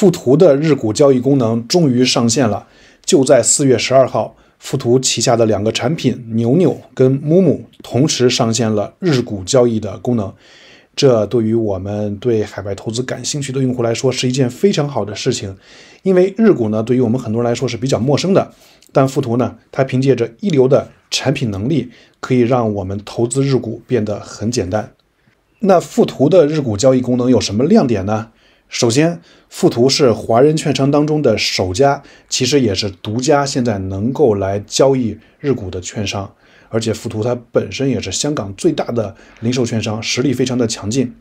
富途的日股交易功能终于上线了。就在四月十二号，富途旗下的两个产品牛牛跟木木同时上线了日股交易的功能。这对于我们对海外投资感兴趣的用户来说是一件非常好的事情，因为日股呢对于我们很多人来说是比较陌生的。但富途呢，它凭借着一流的产品能力，可以让我们投资日股变得很简单。那富途的日股交易功能有什么亮点呢？首先，富途是华人券商当中的首家，其实也是独家，现在能够来交易日股的券商。而且富途它本身也是香港最大的零售券商，实力非常的强劲。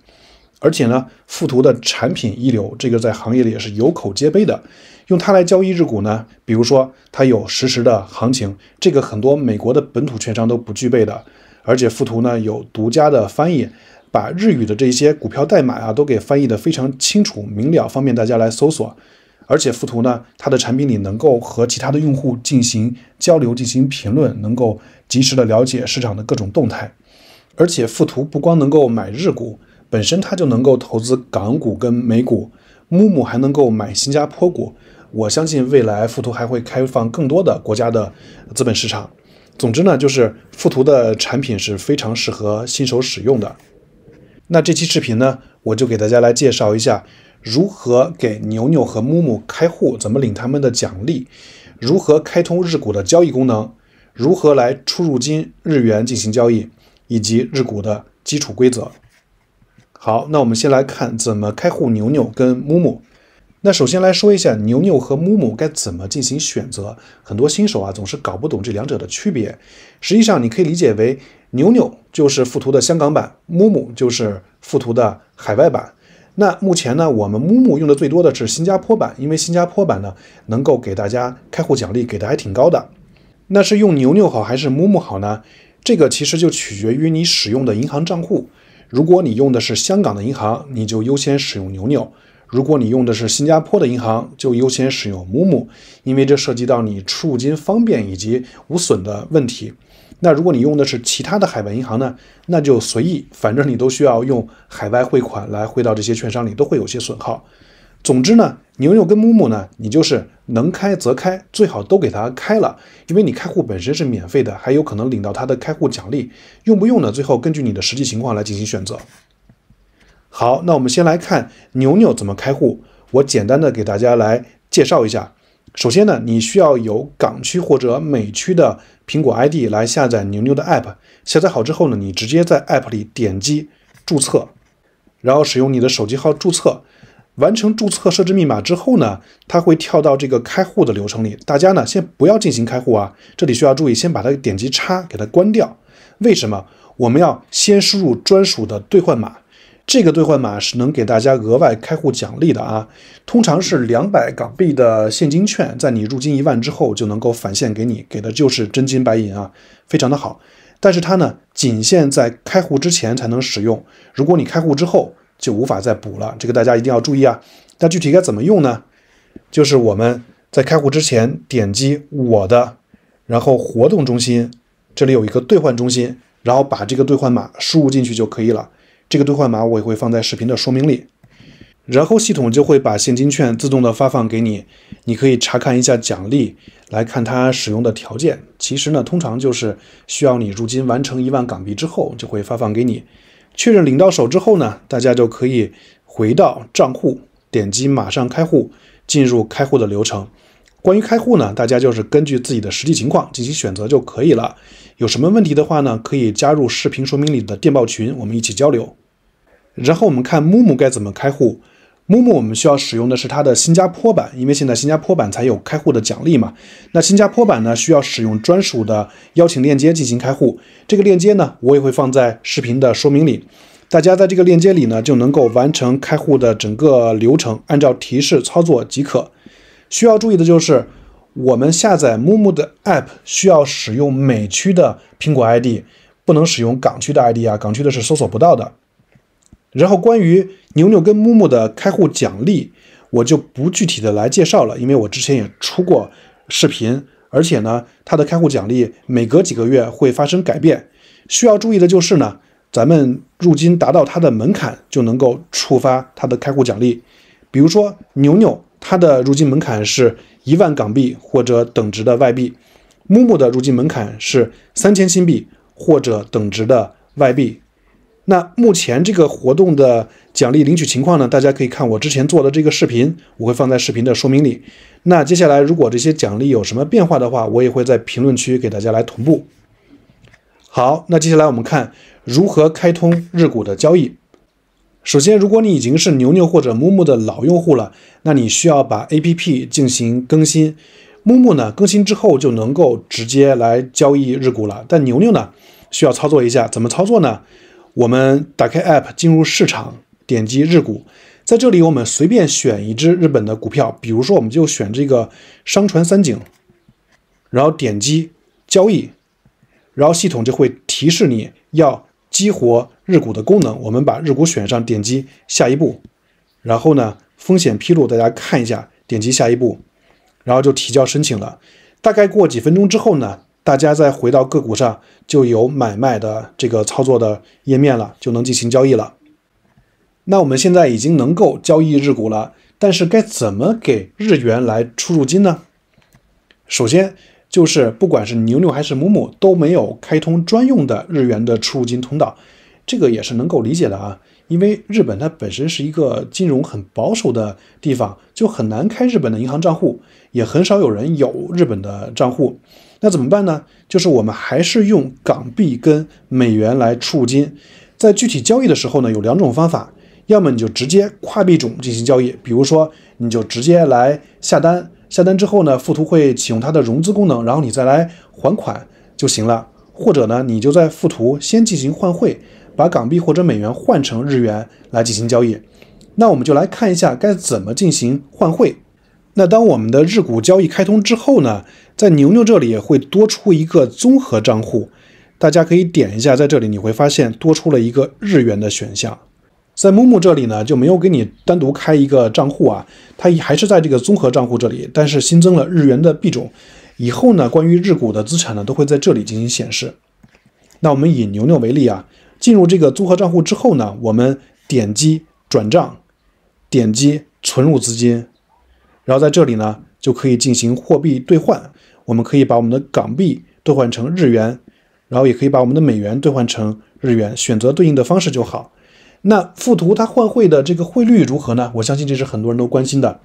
而且呢，富途的产品一流，这个在行业里也是有口皆碑的。用它来交易日股呢，比如说它有实时的行情，这个很多美国的本土券商都不具备的。而且富途呢有独家的翻译。把日语的这些股票代码啊都给翻译的非常清楚明了，方便大家来搜索。而且富途呢，它的产品里能够和其他的用户进行交流、进行评论，能够及时的了解市场的各种动态。而且富途不光能够买日股，本身它就能够投资港股跟美股，木木还能够买新加坡股。我相信未来富途还会开放更多的国家的资本市场。总之呢，就是富途的产品是非常适合新手使用的。那这期视频呢，我就给大家来介绍一下如何给牛牛和木木开户，怎么领他们的奖励，如何开通日股的交易功能，如何来出入金日元进行交易，以及日股的基础规则。好，那我们先来看怎么开户，牛牛跟木木。那首先来说一下牛牛和木木该怎么进行选择，很多新手啊总是搞不懂这两者的区别。实际上，你可以理解为。牛牛就是富途的香港版，木木就是富途的海外版。那目前呢，我们木木用的最多的是新加坡版，因为新加坡版呢能够给大家开户奖励给的还挺高的。那是用牛牛好还是木木好呢？这个其实就取决于你使用的银行账户。如果你用的是香港的银行，你就优先使用牛牛；如果你用的是新加坡的银行，就优先使用木木，因为这涉及到你出入金方便以及无损的问题。那如果你用的是其他的海外银行呢，那就随意，反正你都需要用海外汇款来汇到这些券商里，都会有些损耗。总之呢，牛牛跟木木呢，你就是能开则开，最好都给他开了，因为你开户本身是免费的，还有可能领到他的开户奖励。用不用呢？最后根据你的实际情况来进行选择。好，那我们先来看牛牛怎么开户，我简单的给大家来介绍一下。首先呢，你需要有港区或者美区的苹果 ID 来下载牛牛的 app。下载好之后呢，你直接在 app 里点击注册，然后使用你的手机号注册。完成注册设置密码之后呢，它会跳到这个开户的流程里。大家呢，先不要进行开户啊，这里需要注意，先把它点击叉给它关掉。为什么我们要先输入专属的兑换码？这个兑换码是能给大家额外开户奖励的啊，通常是两百港币的现金券，在你入金一万之后就能够返现给你，给的就是真金白银啊，非常的好。但是它呢，仅限在开户之前才能使用，如果你开户之后就无法再补了，这个大家一定要注意啊。那具体该怎么用呢？就是我们在开户之前点击我的，然后活动中心，这里有一个兑换中心，然后把这个兑换码输入进去就可以了。这个兑换码我也会放在视频的说明里，然后系统就会把现金券自动的发放给你，你可以查看一下奖励，来看它使用的条件。其实呢，通常就是需要你入金完成一万港币之后就会发放给你。确认领到手之后呢，大家就可以回到账户，点击马上开户，进入开户的流程。关于开户呢，大家就是根据自己的实际情况进行选择就可以了。有什么问题的话呢，可以加入视频说明里的电报群，我们一起交流。然后我们看木木该怎么开户。木木我们需要使用的是它的新加坡版，因为现在新加坡版才有开户的奖励嘛。那新加坡版呢，需要使用专属的邀请链接进行开户。这个链接呢，我也会放在视频的说明里。大家在这个链接里呢，就能够完成开户的整个流程，按照提示操作即可。需要注意的就是，我们下载木木的 app 需要使用美区的苹果 ID，不能使用港区的 ID 啊，港区的是搜索不到的。然后关于牛牛跟木木的开户奖励，我就不具体的来介绍了，因为我之前也出过视频，而且呢，它的开户奖励每隔几个月会发生改变。需要注意的就是呢，咱们入金达到它的门槛就能够触发它的开户奖励，比如说牛牛。它的入金门槛是一万港币或者等值的外币，木木的入金门槛是三千新币或者等值的外币。那目前这个活动的奖励领取情况呢？大家可以看我之前做的这个视频，我会放在视频的说明里。那接下来如果这些奖励有什么变化的话，我也会在评论区给大家来同步。好，那接下来我们看如何开通日股的交易。首先，如果你已经是牛牛或者木木的老用户了，那你需要把 APP 进行更新。木木呢，更新之后就能够直接来交易日股了。但牛牛呢，需要操作一下。怎么操作呢？我们打开 APP，进入市场，点击日股。在这里，我们随便选一只日本的股票，比如说我们就选这个商船三井，然后点击交易，然后系统就会提示你要。激活日股的功能，我们把日股选上，点击下一步，然后呢风险披露大家看一下，点击下一步，然后就提交申请了。大概过几分钟之后呢，大家再回到个股上就有买卖的这个操作的页面了，就能进行交易了。那我们现在已经能够交易日股了，但是该怎么给日元来出入金呢？首先。就是不管是牛牛还是某某都没有开通专用的日元的出入金通道，这个也是能够理解的啊，因为日本它本身是一个金融很保守的地方，就很难开日本的银行账户，也很少有人有日本的账户。那怎么办呢？就是我们还是用港币跟美元来出金，在具体交易的时候呢，有两种方法，要么你就直接跨币种进行交易，比如说你就直接来下单。下单之后呢，富途会启用它的融资功能，然后你再来还款就行了。或者呢，你就在富途先进行换汇，把港币或者美元换成日元来进行交易。那我们就来看一下该怎么进行换汇。那当我们的日股交易开通之后呢，在牛牛这里会多出一个综合账户，大家可以点一下，在这里你会发现多出了一个日元的选项。在木木这里呢，就没有给你单独开一个账户啊，它还是在这个综合账户这里。但是新增了日元的币种，以后呢，关于日股的资产呢，都会在这里进行显示。那我们以牛牛为例啊，进入这个综合账户之后呢，我们点击转账，点击存入资金，然后在这里呢，就可以进行货币兑换。我们可以把我们的港币兑换成日元，然后也可以把我们的美元兑换成日元，选择对应的方式就好。那富途它换汇的这个汇率如何呢？我相信这是很多人都关心的。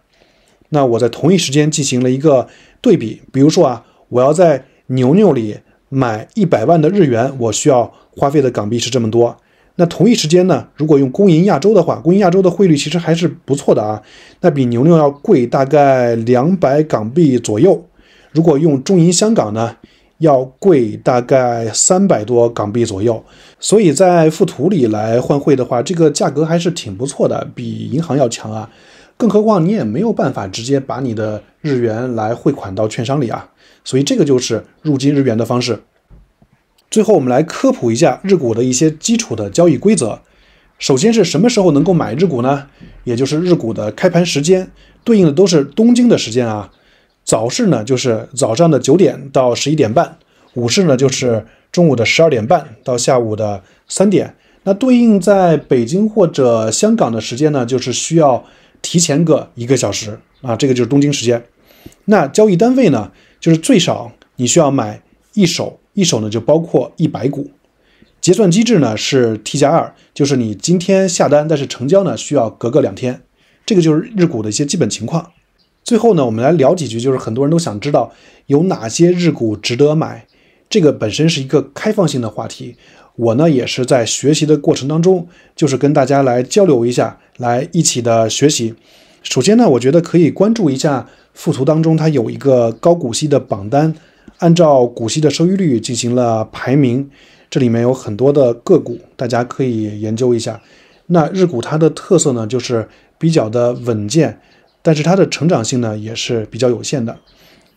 那我在同一时间进行了一个对比，比如说啊，我要在牛牛里买一百万的日元，我需要花费的港币是这么多。那同一时间呢，如果用工银亚洲的话，工银亚洲的汇率其实还是不错的啊，那比牛牛要贵大概两百港币左右。如果用中银香港呢？要贵大概三百多港币左右，所以在附图里来换汇的话，这个价格还是挺不错的，比银行要强啊。更何况你也没有办法直接把你的日元来汇款到券商里啊，所以这个就是入金日元的方式。最后我们来科普一下日股的一些基础的交易规则。首先是什么时候能够买日股呢？也就是日股的开盘时间，对应的都是东京的时间啊。早市呢，就是早上的九点到十一点半；午市呢，就是中午的十二点半到下午的三点。那对应在北京或者香港的时间呢，就是需要提前个一个小时啊，这个就是东京时间。那交易单位呢，就是最少你需要买一手，一手呢就包括一百股。结算机制呢是 T 加二，就是你今天下单，但是成交呢需要隔个两天。这个就是日股的一些基本情况。最后呢，我们来聊几句，就是很多人都想知道有哪些日股值得买。这个本身是一个开放性的话题，我呢也是在学习的过程当中，就是跟大家来交流一下，来一起的学习。首先呢，我觉得可以关注一下附图当中它有一个高股息的榜单，按照股息的收益率进行了排名，这里面有很多的个股，大家可以研究一下。那日股它的特色呢，就是比较的稳健。但是它的成长性呢也是比较有限的。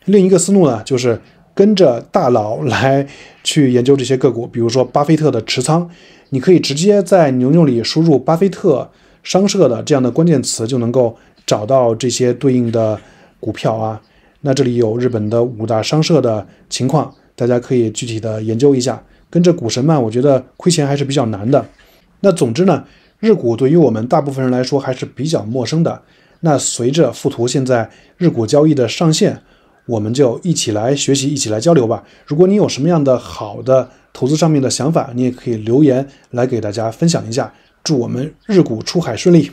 另一个思路呢，就是跟着大佬来去研究这些个股，比如说巴菲特的持仓，你可以直接在牛牛里输入“巴菲特商社”的这样的关键词，就能够找到这些对应的股票啊。那这里有日本的五大商社的情况，大家可以具体的研究一下。跟着股神们，我觉得亏钱还是比较难的。那总之呢，日股对于我们大部分人来说还是比较陌生的。那随着富途现在日股交易的上线，我们就一起来学习，一起来交流吧。如果你有什么样的好的投资上面的想法，你也可以留言来给大家分享一下。祝我们日股出海顺利。